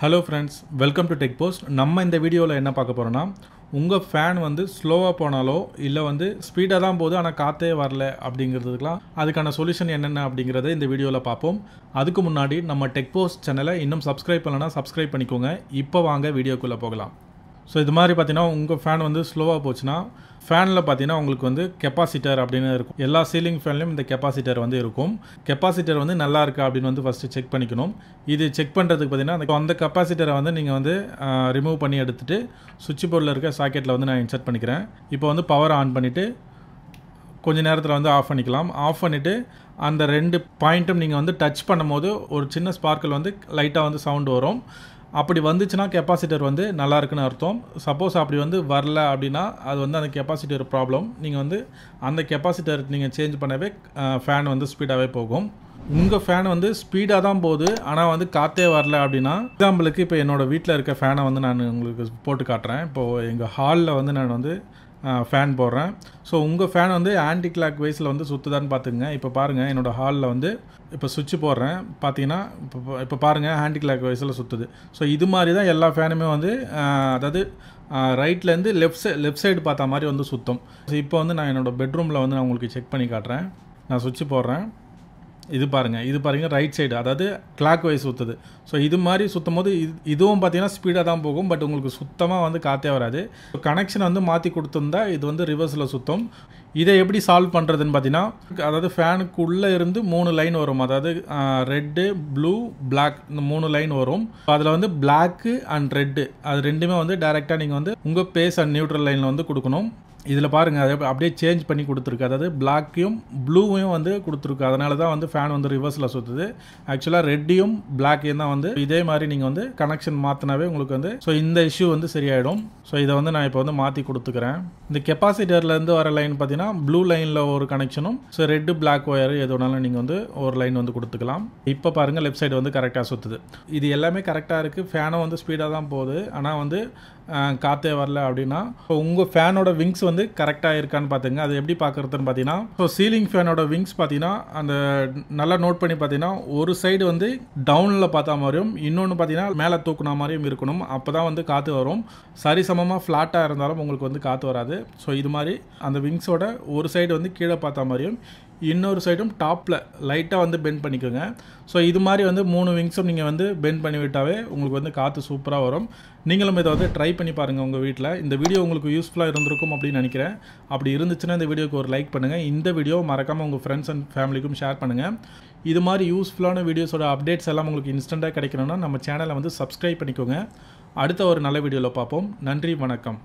hello friends welcome to tech post நம்ம இந்த வீடியோவில் என்ன பார்க்க போகிறோன்னா உங்கள் ஃபேன் வந்து ஸ்லோவாக போனாலோ இல்லை வந்து ஸ்பீடாக தான் போகுது ஆனால் காற்றே வரல அப்படிங்கிறதுக்கெலாம் அதுக்கான சொல்யூஷன் என்னென்ன அப்படிங்கிறத இந்த வீடியோவில் பார்ப்போம் அதுக்கு முன்னாடி நம்ம டெக் போஸ்ட் சேனலை இன்னும் சப்ஸ்கிரைப் பண்ணலன்னா சப்ஸ்கிரைப் பண்ணிக்கோங்க இப்போ வாங்க வீடியோக்குள்ளே போகலாம் ஸோ இது மாதிரி பார்த்தீங்கன்னா உங்கள் ஃபேன் வந்து ஸ்லோவாக போச்சுன்னா ஃபேனில் பார்த்தீங்கன்னா உங்களுக்கு வந்து கெப்பாசிட்டர் அப்படின்னு இருக்கும் எல்லா சீலிங் ஃபேன்லையும் இந்த கெப்பாசிட்டர் வந்து இருக்கும் கெப்பாசிட்டர் வந்து நல்லா இருக்கா அப்படின்னு வந்து ஃபஸ்ட்டு செக் பண்ணிக்கணும் இது செக் பண்ணுறதுக்கு பார்த்தீங்கன்னா அந்த கெப்பாசிட்டரை வந்து நீங்கள் வந்து ரிமூவ் பண்ணி எடுத்துகிட்டு சுவிட்ச் போர்டில் இருக்க சாக்கெட்டில் வந்து நான் இன்சர்ட் பண்ணிக்கிறேன் இப்போ வந்து பவர் ஆன் பண்ணிவிட்டு கொஞ்சம் நேரத்தில் வந்து ஆஃப் பண்ணிக்கலாம் ஆஃப் பண்ணிவிட்டு அந்த ரெண்டு பாயிண்ட்டும் நீங்கள் வந்து டச் பண்ணும்போது ஒரு சின்ன ஸ்பார்க்கில் வந்து லைட்டாக வந்து சவுண்டு வரும் அப்படி வந்துச்சுன்னா கெப்பாசிட்டர் வந்து நல்லா இருக்குன்னு அர்த்தம் சப்போஸ் அப்படி வந்து வரல அப்படின்னா அது வந்து அந்த கெப்பாசிட்டர் ப்ராப்ளம் நீங்கள் வந்து அந்த கெப்பாசிட்டர் நீங்கள் சேஞ்ச் பண்ணவே ஃபேன் வந்து ஸ்பீடாகவே போகும் உங்கள் ஃபேன் வந்து ஸ்பீடாக தான் போகுது ஆனால் வந்து காற்றே வரல அப்படின்னா எக்ஸாம்பிளுக்கு இப்போ என்னோடய வீட்டில் இருக்க ஃபேனை வந்து நான் உங்களுக்கு போட்டு காட்டுறேன் இப்போது எங்கள் ஹாலில் வந்து நான் வந்து ஃபேன் போடுறேன் ஸோ உங்கள் ஃபேன் வந்து ஆன்டி கிளாக் வைஸில் வந்து சுற்றுதான்னு பார்த்துங்க இப்போ பாருங்கள் என்னோடய ஹாலில் வந்து இப்போ சுவிட்சு போடுறேன் பார்த்தீங்கன்னா இப்போ இப்போ பாருங்கள் ஆன்டி கிளாக் வைஸில் சுற்றுது ஸோ இது மாதிரி தான் எல்லா ஃபேனுமே வந்து அதாவது ரைட்லேருந்து லெஃப்ட் சை லெஃப்ட் சைடு பார்த்த மாதிரி வந்து சுத்தம் ஸோ இப்போ வந்து நான் என்னோடய பெட்ரூமில் வந்து நான் உங்களுக்கு செக் பண்ணி காட்டுறேன் நான் சுவிட்சு போடுறேன் இது பாருங்கள் இது பாருங்கள் ரைட் சைடு அதாவது கிளாக் வைஸ் சுற்றுது ஸோ இது மாதிரி சுற்றும் போது இது இதுவும் பார்த்தீங்கன்னா ஸ்பீடாக தான் போகும் பட் உங்களுக்கு சுத்தமாக வந்து காற்றே வராது கனெக்ஷன் வந்து மாற்றி கொடுத்துருந்தா இது வந்து ரிவர்ஸில் சுத்தம் இதை எப்படி சால்வ் பண்ணுறதுன்னு பார்த்தீங்கன்னா அதாவது ஃபேனுக்கு உள்ளே இருந்து மூணு லைன் வரும் அதாவது ரெட்டு ப்ளூ பிளாக் இந்த மூணு லைன் வரும் அதில் வந்து பிளாக்கு அண்ட் ரெட்டு அது ரெண்டுமே வந்து டேரெக்டாக நீங்கள் வந்து உங்கள் பேஸ் அண்ட் நியூட்ரல் லைனில் வந்து கொடுக்கணும் இதில் பாருங்கள் அதை அப்படியே சேஞ்ச் பண்ணி கொடுத்துருக்கு அதாவது பிளாக்கையும் ப்ளூவையும் வந்து கொடுத்துருக்கு அதனால தான் வந்து ஃபேன் வந்து ரிவர்ஸில் சுற்றுது ஆக்சுவலாக ரெட்டியும் பிளாக்கையும் தான் வந்து இதே மாதிரி நீங்கள் வந்து கனெக்ஷன் மாற்றினாவே உங்களுக்கு வந்து ஸோ இந்த இஷ்யூ வந்து சரியாயிடும் ஸோ இதை வந்து நான் இப்போ வந்து மாற்றி கொடுத்துக்கிறேன் இந்த கெப்பாசிட்டர்லேருந்து வர லைன் பார்த்தீங்கன்னா ப்ளூ லைனில் ஒரு கனெக்ஷனும் ஸோ ரெட்டு பிளாக் ஒயர் எது வேணாலும் நீங்கள் வந்து ஒரு லைன் வந்து கொடுத்துக்கலாம் இப்போ பாருங்கள் லெஃப்ட் சைடு வந்து கரெக்டாக சுற்றுது இது எல்லாமே கரெக்டாக இருக்குது ஃபேனும் வந்து ஸ்பீடாக தான் போகுது ஆனால் வந்து காற்றே வரல அப்படின்னா உங்கள் ஃபேனோட விங்ஸ் வந்து கரெக்டாக இருக்கான்னு பார்த்துங்க அது எப்படி பார்க்குறதுன்னு பார்த்தீங்கன்னா ஸோ சீலிங் ஃபேனோட விங்ஸ் பார்த்தீங்கன்னா அந்த நல்லா நோட் பண்ணி பார்த்தீங்கன்னா ஒரு சைடு வந்து டவுனில் பார்த்தா மாதிரியும் இன்னொன்று பார்த்தீங்கன்னா மேலே தூக்குனா மாதிரியும் இருக்கணும் அப்போ தான் வந்து காற்று வரும் சரிசமமாக ஃப்ளாட்டாக இருந்தாலும் உங்களுக்கு வந்து காற்று வராது ஸோ இது மாதிரி அந்த விங்ஸோட ஒரு சைடு வந்து கீழே பார்த்தா மாதிரியும் இன்னொரு சைடும் டாப்பில் லைட்டாக வந்து பெண்ட் பண்ணிக்கோங்க ஸோ இது மாதிரி வந்து மூணு விங்ஸும் நீங்கள் வந்து பெண்ட் பண்ணிவிட்டாவே உங்களுக்கு வந்து காற்று சூப்பராக வரும் நீங்களும் இதை வந்து ட்ரை பண்ணி பாருங்கள் உங்கள் வீட்டில் இந்த வீடியோ உங்களுக்கு யூஸ்ஃபுல்லாக இருந்திருக்கும் அப்படின்னு நினைக்கிறேன் அப்படி இருந்துச்சுன்னா இந்த வீடியோக்கு ஒரு லைக் பண்ணுங்கள் இந்த வீடியோ மறக்காமல் உங்கள் ஃப்ரெண்ட்ஸ் அண்ட் ஃபேமிலிக்கும் ஷேர் பண்ணுங்கள் இது மாதிரி யூஸ்ஃபுல்லான வீடியோஸோட அப்டேட்ஸ் எல்லாம் உங்களுக்கு இன்ஸ்டண்ட்டாக கிடைக்கணும்னா நம்ம சேனலை வந்து சப்ஸ்கிரைப் பண்ணிக்கோங்க அடுத்த ஒரு நல்ல வீடியோவில் பார்ப்போம் நன்றி வணக்கம்